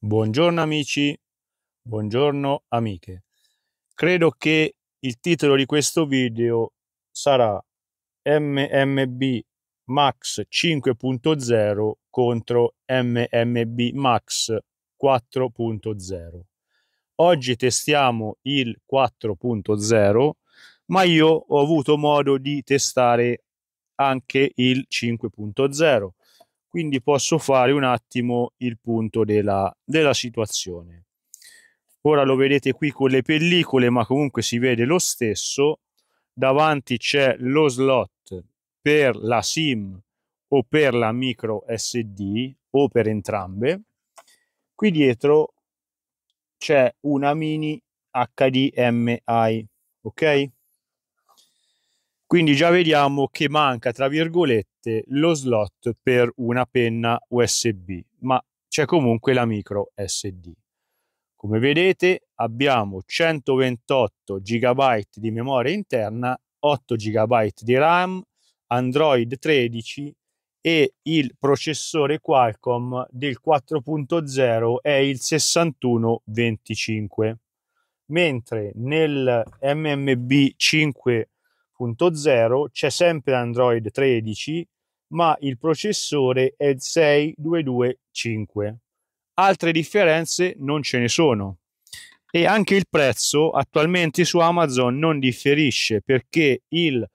Buongiorno amici, buongiorno amiche. Credo che il titolo di questo video sarà MMB Max 5.0 contro MMB Max 4.0. Oggi testiamo il 4.0, ma io ho avuto modo di testare anche il 5.0 quindi posso fare un attimo il punto della, della situazione. Ora lo vedete qui con le pellicole, ma comunque si vede lo stesso. Davanti c'è lo slot per la SIM o per la micro SD o per entrambe. Qui dietro c'è una mini HDMI, ok? Quindi già vediamo che manca, tra virgolette, lo slot per una penna USB, ma c'è comunque la micro SD. Come vedete abbiamo 128 GB di memoria interna, 8 GB di RAM, Android 13 e il processore Qualcomm del 4.0 è il 6125, mentre nel MMB 5 3.0 c'è sempre Android 13, ma il processore è il 6225. Altre differenze non ce ne sono. E anche il prezzo attualmente su Amazon non differisce perché il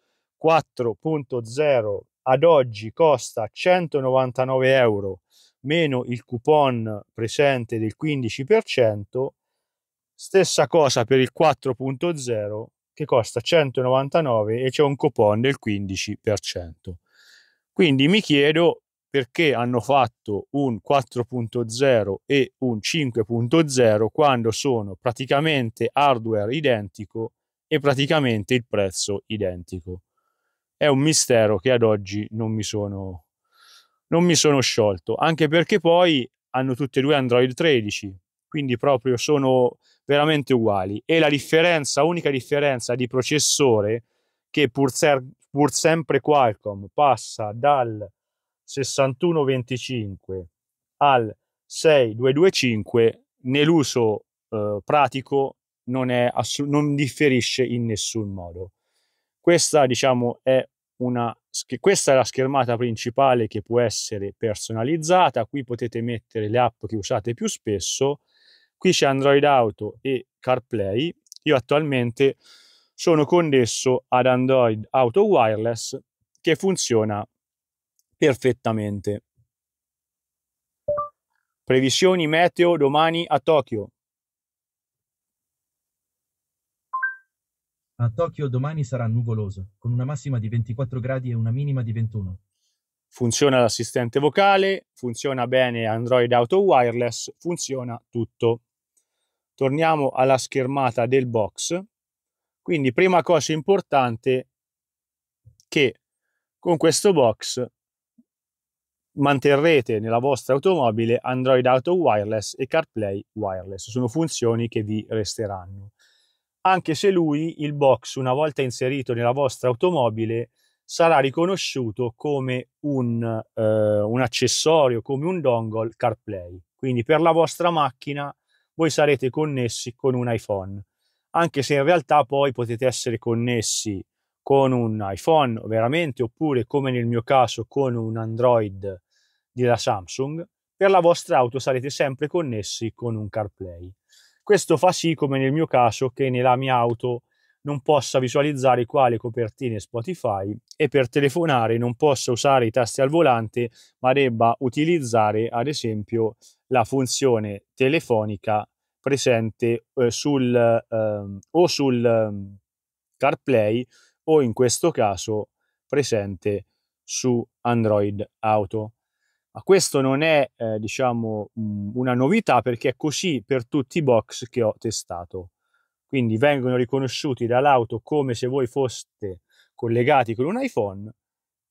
4.0 ad oggi costa 199 euro meno il coupon presente del 15%, stessa cosa per il 4.0 che costa 199 e c'è un coupon del 15%. Quindi mi chiedo perché hanno fatto un 4.0 e un 5.0 quando sono praticamente hardware identico e praticamente il prezzo identico. È un mistero che ad oggi non mi sono, non mi sono sciolto, anche perché poi hanno tutti e due Android 13, quindi proprio sono veramente uguali e la differenza, unica differenza di processore che pur, ser- pur sempre Qualcomm passa dal 6125 al 6225 nell'uso eh, pratico non, assu- non, differisce in nessun modo. Questa, diciamo, è una sch- questa è la schermata principale che può essere personalizzata. Qui potete mettere le app che usate più spesso Qui c'è Android Auto e CarPlay. Io attualmente sono connesso ad Android Auto Wireless che funziona perfettamente. Previsioni meteo domani a Tokyo. A Tokyo domani sarà nuvoloso, con una massima di 24 gradi e una minima di 21. Funziona l'assistente vocale, funziona bene Android Auto Wireless, funziona tutto torniamo alla schermata del box. Quindi prima cosa importante che con questo box manterrete nella vostra automobile Android Auto Wireless e CarPlay Wireless. Sono funzioni che vi resteranno. Anche se lui, il box, una volta inserito nella vostra automobile, sarà riconosciuto come un, eh, un accessorio, come un dongle CarPlay. Quindi per la vostra macchina voi sarete connessi con un iPhone, anche se in realtà poi potete essere connessi con un iPhone veramente oppure come nel mio caso con un Android della Samsung, per la vostra auto sarete sempre connessi con un CarPlay. Questo fa sì, come nel mio caso, che nella mia auto non possa visualizzare quale copertina Spotify e per telefonare non possa usare i tasti al volante, ma debba utilizzare ad esempio la funzione telefonica presente eh, sul, eh, o sul eh, CarPlay o in questo caso presente su Android Auto. Ma questo non è, eh, diciamo, mm, una novità perché è così per tutti i box che ho testato quindi vengono riconosciuti dall'auto come se voi foste collegati con un iPhone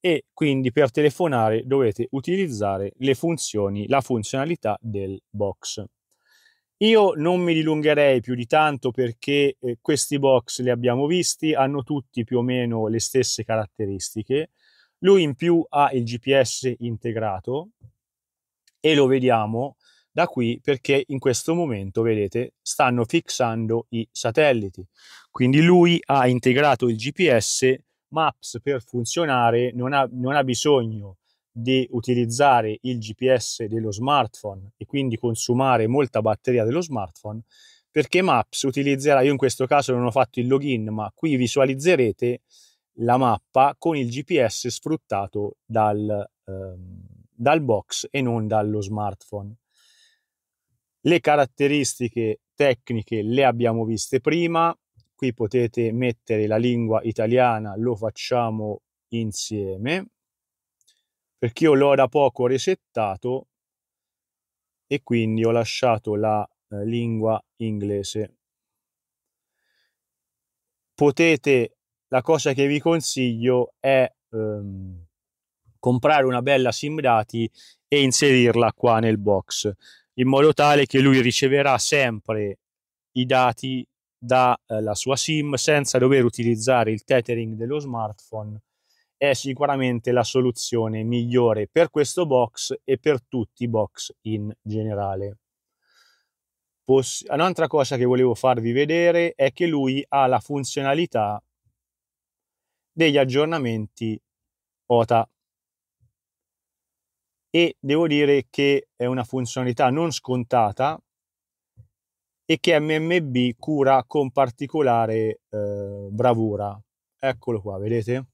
e quindi per telefonare dovete utilizzare le funzioni, la funzionalità del box. Io non mi dilungherei più di tanto perché eh, questi box li abbiamo visti, hanno tutti più o meno le stesse caratteristiche. Lui in più ha il GPS integrato e lo vediamo da qui perché in questo momento, vedete, stanno fissando i satelliti. Quindi lui ha integrato il GPS, Maps per funzionare non ha, non ha bisogno di utilizzare il GPS dello smartphone e quindi consumare molta batteria dello smartphone, perché Maps utilizzerà, io in questo caso non ho fatto il login, ma qui visualizzerete la mappa con il GPS sfruttato dal, ehm, dal box e non dallo smartphone. Le caratteristiche tecniche le abbiamo viste prima, qui potete mettere la lingua italiana, lo facciamo insieme, perché io l'ho da poco resettato e quindi ho lasciato la eh, lingua inglese. Potete, la cosa che vi consiglio è ehm, comprare una bella sim dati e inserirla qua nel box in modo tale che lui riceverà sempre i dati dalla eh, sua SIM senza dover utilizzare il tethering dello smartphone è sicuramente la soluzione migliore per questo box e per tutti i box in generale. Poss- ah, un'altra cosa che volevo farvi vedere è che lui ha la funzionalità degli aggiornamenti OTA e devo dire che è una funzionalità non scontata e che MMB cura con particolare eh, bravura. Eccolo qua, vedete?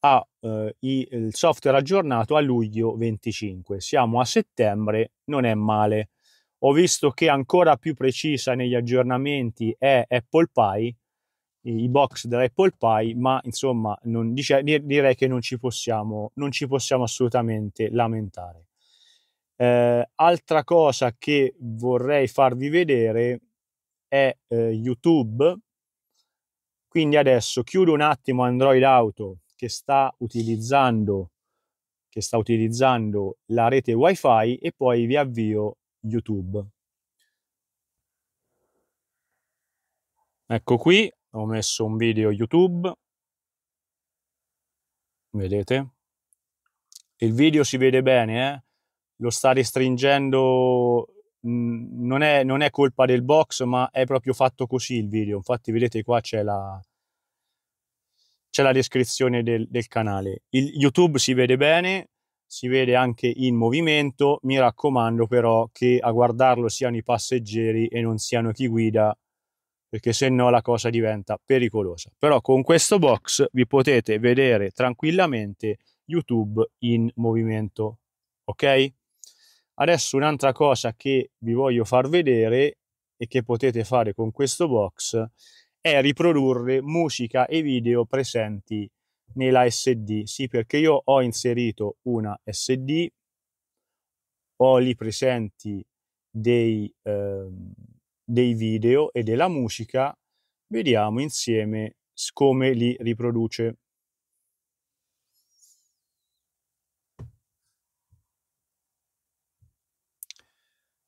Ha eh, il software aggiornato a luglio 25, siamo a settembre, non è male. Ho visto che ancora più precisa negli aggiornamenti è Apple Pie i box dell'Apple Pie, ma insomma non, dice, direi che non ci possiamo, non ci possiamo assolutamente lamentare. Eh, altra cosa che vorrei farvi vedere è eh, YouTube. Quindi adesso chiudo un attimo Android Auto che sta utilizzando, che sta utilizzando la rete WiFi e poi vi avvio YouTube. Ecco qui, ho messo un video YouTube, vedete? Il video si vede bene, eh? lo sta restringendo, mm, non è, non è colpa del box, ma è proprio fatto così il video. Infatti vedete qua c'è la, c'è la descrizione del, del, canale. Il YouTube si vede bene, si vede anche in movimento. Mi raccomando però che a guardarlo siano i passeggeri e non siano chi guida perché se no la cosa diventa pericolosa. Però con questo box vi potete vedere tranquillamente YouTube in movimento, ok? Adesso un'altra cosa che vi voglio far vedere e che potete fare con questo box è riprodurre musica e video presenti nella SD. Sì, perché io ho inserito una SD, ho lì presenti dei... Ehm, dei video e della musica, vediamo insieme come li riproduce.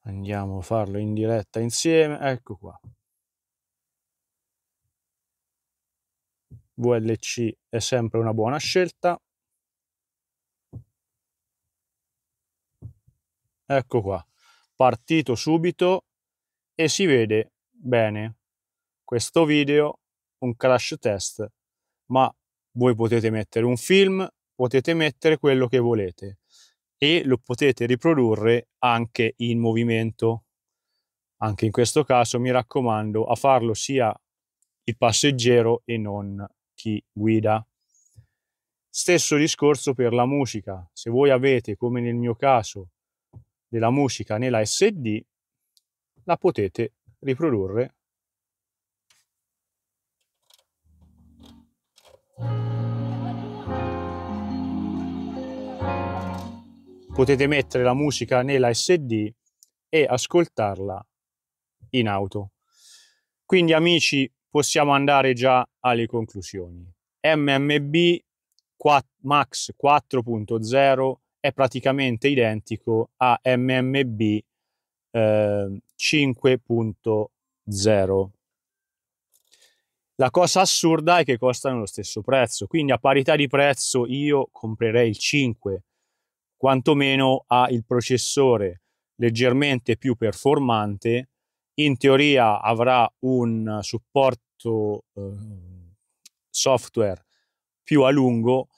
Andiamo a farlo in diretta insieme, ecco qua. VLC è sempre una buona scelta. Ecco qua, partito subito e si vede bene. Questo video un crash test, ma voi potete mettere un film, potete mettere quello che volete e lo potete riprodurre anche in movimento. Anche in questo caso mi raccomando a farlo sia il passeggero e non chi guida. Stesso discorso per la musica. Se voi avete, come nel mio caso, della musica nella SD, la potete riprodurre potete mettere la musica nella SD e ascoltarla in auto. Quindi amici, possiamo andare già alle conclusioni. MMB 4, Max 4.0 è praticamente identico a MMB eh, 5.0. La cosa assurda è che costano lo stesso prezzo, quindi a parità di prezzo io comprerei il 5, quantomeno ha il processore leggermente più performante, in teoria avrà un supporto eh, software più a lungo,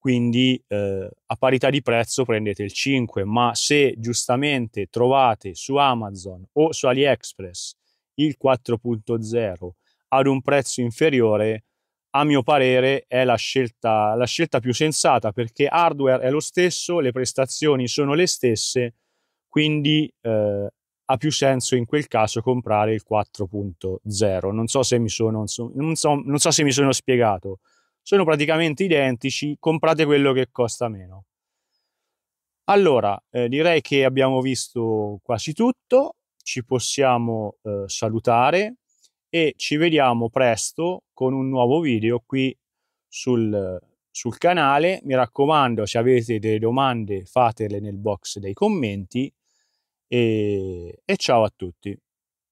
quindi eh, a parità di prezzo prendete il 5, ma se giustamente trovate su Amazon o su AliExpress il 4.0 ad un prezzo inferiore, a mio parere è la scelta, la scelta più sensata perché hardware è lo stesso, le prestazioni sono le stesse, quindi eh, ha più senso in quel caso comprare il 4.0. Non so se mi sono, non so, non so se mi sono spiegato sono praticamente identici, comprate quello che costa meno. Allora, eh, direi che abbiamo visto quasi tutto, ci possiamo eh, salutare e ci vediamo presto con un nuovo video qui sul, sul canale. Mi raccomando, se avete delle domande fatele nel box dei commenti e, e ciao a tutti.